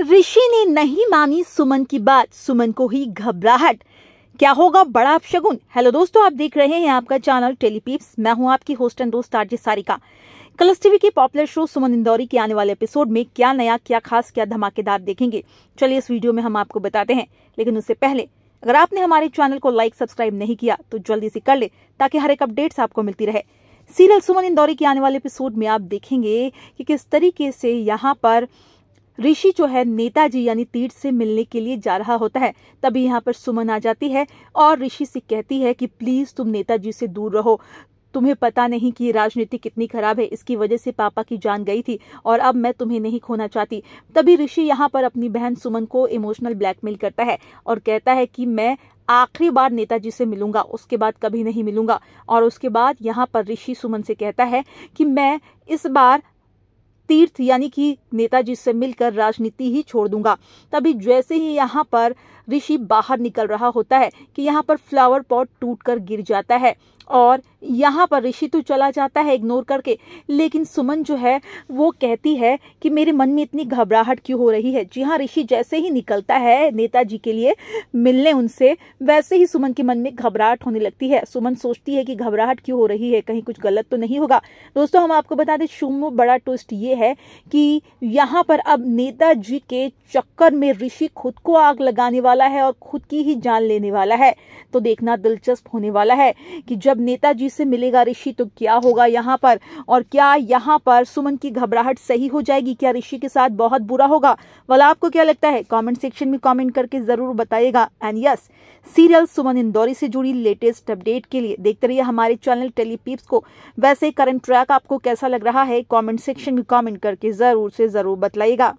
ऋषि ने नहीं मानी सुमन की बात सुमन को ही घबराहट क्या होगा बड़ा अपशगुन हेलो दोस्तों आप देख रहे हैं आपका चैनल टेलीपीप्स मैं हूं आपकी होस्ट एंड दोस्त आरजी सारिका कलर्स टीवी के पॉपुलर शो सुमन इंदौरी के आने वाले एपिसोड में क्या नया क्या खास क्या धमाकेदार देखेंगे चलिए इस वीडियो में हम आपको बताते हैं लेकिन उससे पहले अगर आपने हमारे चैनल को लाइक सब्सक्राइब नहीं किया तो जल्दी से कर ले ताकि हर एक अपडेट्स आपको मिलती रहे सीरियल सुमन इंदौरी के आने वाले एपिसोड में आप देखेंगे कि किस तरीके से यहाँ पर ऋषि जो है नेताजी यानी तीर्थ से मिलने के लिए जा रहा होता है तभी यहाँ पर सुमन आ जाती है और ऋषि से कहती है कि प्लीज तुम नेताजी से दूर रहो तुम्हें पता नहीं कि राजनीति कितनी खराब है इसकी वजह से पापा की जान गई थी और अब मैं तुम्हें नहीं खोना चाहती तभी ऋषि यहाँ पर अपनी बहन सुमन को इमोशनल ब्लैकमेल करता है और कहता है कि मैं आखिरी बार नेताजी से मिलूंगा उसके बाद कभी नहीं मिलूंगा और उसके बाद यहाँ पर ऋषि सुमन से कहता है कि मैं इस बार तीर्थ यानी कि नेताजी से मिलकर राजनीति ही छोड़ दूंगा तभी जैसे ही यहाँ पर ऋषि बाहर निकल रहा होता है कि यहाँ पर फ्लावर पॉट टूट कर गिर जाता है और यहाँ पर ऋषि तो चला जाता है इग्नोर करके लेकिन सुमन जो है वो कहती है कि मेरे मन में इतनी घबराहट क्यों हो रही है जी हाँ ऋषि जैसे ही निकलता है नेताजी के लिए मिलने उनसे वैसे ही सुमन के मन में घबराहट होने लगती है सुमन सोचती है कि घबराहट क्यों हो रही है कहीं कुछ गलत तो नहीं होगा दोस्तों हम आपको बता दें शुभ में बड़ा ट्विस्ट ये है कि यहाँ पर अब नेताजी के चक्कर में ऋषि खुद को आग लगाने वाला है और खुद की ही जान लेने वाला है तो देखना दिलचस्प होने वाला है कि जब जब नेताजी से मिलेगा ऋषि तो क्या होगा यहाँ पर और क्या यहाँ पर सुमन की घबराहट सही हो जाएगी क्या ऋषि के साथ बहुत बुरा होगा वाला आपको क्या लगता है कॉमेंट सेक्शन में कॉमेंट करके जरूर बताइएगा and yes serial Suman Indori से जुड़ी लेटेस्ट अपडेट के लिए देखते रहिए हमारे चैनल टेलीपीप्स को वैसे करंट ट्रैक आपको कैसा लग रहा है कॉमेंट सेक्शन में कॉमेंट करके जरूर से जरूर बतलाइएगा